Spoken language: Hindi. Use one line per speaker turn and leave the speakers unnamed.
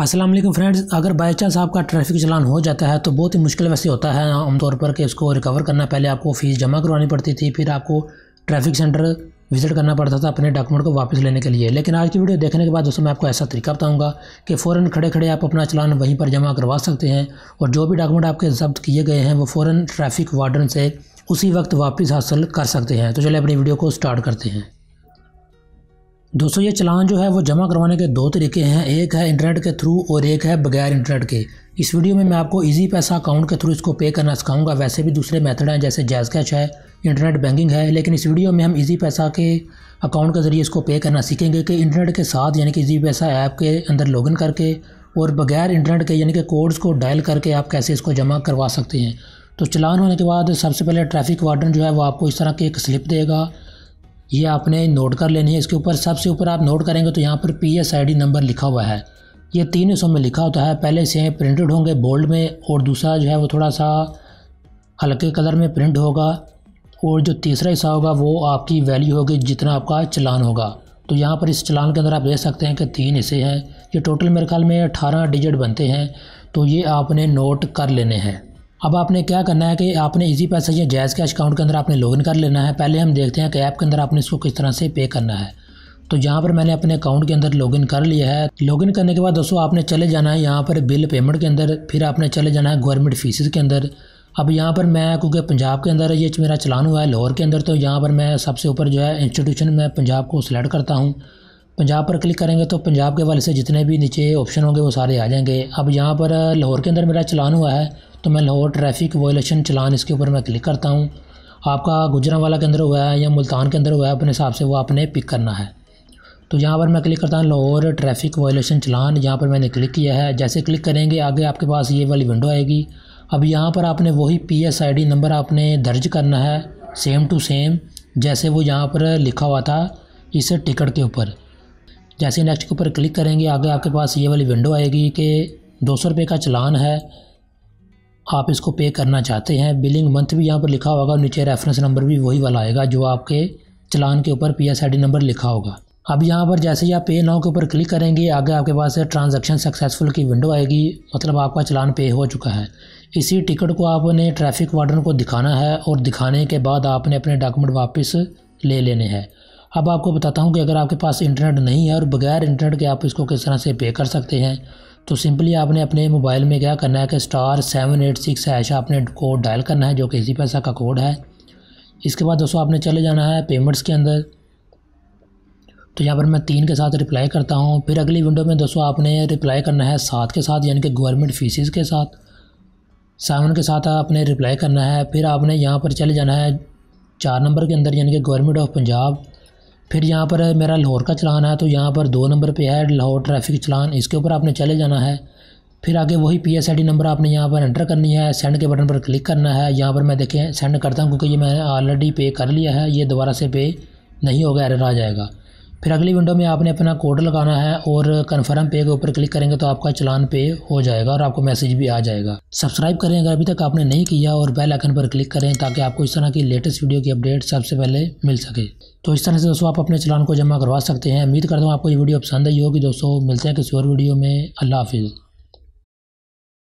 असलम फ्रेंड्स अगर बाई चांस आपका ट्रैफिक चलान हो जाता है तो बहुत ही मुश्किल वैसे होता है आमतौर पर कि उसको रिकवर करना पहले आपको फ़ीस जमा करवानी पड़ती थी फिर आपको ट्रैफिक सेंटर विज़िट करना पड़ता था अपने डॉक्यूमेंट को वापस लेने के लिए लेकिन आज की वीडियो देखने के बाद दोस्तों मैं आपको ऐसा तरीका बताऊंगा कि फ़ौरन खड़े खड़े आप अपना चलान वहीं पर जमा करवा सकते हैं और जो भी डॉक्यूमेंट आपके जब्त किए गए हैं वो फ़ौरन ट्रैफिक वार्डन से उसी वक्त वापस हासिल कर सकते हैं तो चलिए अपनी वीडियो को स्टार्ट करते हैं दोस्तों ये चलान जो है वो जमा करवाने के दो तरीके हैं एक है इंटरनेट के थ्रू और एक है बगैर इंटरनेट के इस वीडियो में मैं आपको इजी पैसा अकाउंट के थ्रू इसको पे करना सिखाऊंगा वैसे भी दूसरे मेथड हैं जैसे जैज़ कैश है इंटरनेट बैंकिंग है लेकिन इस वीडियो में हम इजी पैसा के अकाउंट के ज़रिए इसको पे करना सीखेंगे कि इंटरनेट के साथ यानी कि ईजी पैसा ऐप के अंदर लॉगिन करके और बगैर इंटरनेट के यानी कि कोड्स को डायल करके आप कैसे इसको जमा करवा सकते हैं तो चलान होने के बाद सबसे पहले ट्रैफिक वार्डन जो है वो आपको इस तरह की एक स्लिप देगा ये आपने नोट कर लेनी है इसके ऊपर सबसे ऊपर आप नोट करेंगे तो यहाँ पर P S I D number लिखा हुआ है ये तीन हिस्सों में लिखा होता है पहले से प्रिंटेड होंगे बोल्ड में और दूसरा जो है वो थोड़ा सा हल्के कलर में प्रिंट होगा और जो तीसरा हिस्सा होगा वो आपकी वैल्यू होगी जितना आपका चलान होगा तो यहाँ पर इस चलान के अंदर आप देख सकते हैं कि तीन हिस्से हैं ये टोटल मेरे ख्याल में अठारह डिजिट बनते हैं तो ये आपने नोट कर लेने हैं अब आपने क्या करना है कि आपने इजी पैसा या जैज़ कैश अकाउंट के अंदर आपने लॉगिन कर लेना है पहले हम देखते हैं कि ऐप के अंदर आपने इसको किस तरह से पे करना है तो यहाँ पर मैंने अपने अकाउंट के अंदर लॉगिन कर लिया है लॉगिन करने के बाद दोस्तों आपने चले जाना है यहाँ पर बिल पेमेंट के अंदर फिर आपने चले जाना है गवर्नमेंट फीसिस के अंदर अब यहाँ पर मैं क्योंकि पंजाब के अंदर ये मेरा चलान हुआ है लाहौर के अंदर तो यहाँ पर मैं सबसे ऊपर जो है इंस्टीट्यूशन में पंजाब को सिलेक्ट करता हूँ पंजाब पर क्लिक करेंगे तो पंजाब के वाले से जितने भी नीचे ऑप्शन होंगे वो सारे आ जाएंगे अब यहाँ पर लाहौर के अंदर मेरा चलान हुआ है तो मैं लाहौर ट्रैफिक वोलेशन चलान इसके ऊपर मैं क्लिक करता हूँ आपका वाला के अंदर हुआ है या मुल्तान के अंदर हुआ है अपने हिसाब से वो आपने पिक करना है तो यहाँ पर मैं क्लिक करता हूँ लाहौर ट्रैफिक वायोलेशन चलान यहाँ पर मैंने क्लिक किया है जैसे क्लिक करेंगे आगे आपके पास ये वाली विंडो आएगी अब यहाँ पर आपने वही P S I D number आपने दर्ज करना है सेम टू सेम जैसे वो यहाँ पर लिखा हुआ था इस टिकट के ऊपर जैसे नेक्स्ट के ऊपर क्लिक करेंगे आगे आपके पास ये वाली विंडो आएगी कि दो सौ रुपये का चलान है आप इसको पे करना चाहते हैं बिलिंग मंथ भी यहाँ पर लिखा होगा और नीचे रेफरेंस नंबर भी वही वाला आएगा जो आपके चलान के ऊपर P S I D number लिखा होगा अब यहाँ पर जैसे ही आप पे नाउ के ऊपर क्लिक करेंगे आगे आपके पास ट्रांजैक्शन सक्सेसफुल की विंडो आएगी मतलब आपका चलान पे हो चुका है इसी टिकट को आपने ट्रैफिक वार्डन को दिखाना है और दिखाने के बाद आपने अपने डॉक्यूमेंट वापस ले लेने हैं अब आपको बताता हूँ कि अगर आपके पास इंटरनेट नहीं है और बगैर इंटरनेट के आप इसको किस तरह से पे कर सकते हैं तो सिंपली आपने अपने मोबाइल में क्या करना है कि star seven eight six hash आपने कोड डायल करना है जो कि इसी पैसा का कोड है इसके बाद दोस्तों आपने चले जाना है पेमेंट्स के अंदर तो यहाँ पर मैं तीन के साथ रिप्लाई करता हूँ फिर अगली विंडो में दोस्तों आपने रिप्लाई करना है सात के साथ यानी कि गवर्नमेंट फीसिस के साथ सेवन के साथ आपने रिप्लाई करना है फिर आपने यहाँ पर चले जाना है चार नंबर के अंदर यानी कि गवर्नमेंट ऑफ पंजाब फिर यहाँ पर मेरा लाहौर का चलान है तो यहाँ पर दो नंबर पे है लाहौर ट्रैफिक चलान इसके ऊपर आपने चले जाना है फिर आगे वही P S I D number आपने यहाँ पर एंटर करनी है सेंड के बटन पर क्लिक करना है यहाँ पर मैं देखें सेंड करता हूँ क्योंकि ये मैंने ऑलरेडी पे कर लिया है ये दोबारा से पे नहीं होगा एरर आ जाएगा फिर अगली विंडो में आपने अपना कोड लगाना है और कन्फर्म पे के ऊपर क्लिक करेंगे तो आपका चलान पे हो जाएगा और आपको मैसेज भी आ जाएगा सब्सक्राइब करें अगर अभी तक आपने नहीं किया और बेल आइकन पर क्लिक करें ताकि आपको इस तरह की लेटेस्ट वीडियो की अपडेट सबसे पहले मिल सके तो इस तरह से दोस्तों आप अपने चलान को जमा करवा सकते हैं उम्मीद करता हूँ आपको ये वीडियो पसंद आई होगी दोस्तों मिलते हैं किसी और वीडियो में अल्लाह हाफिज़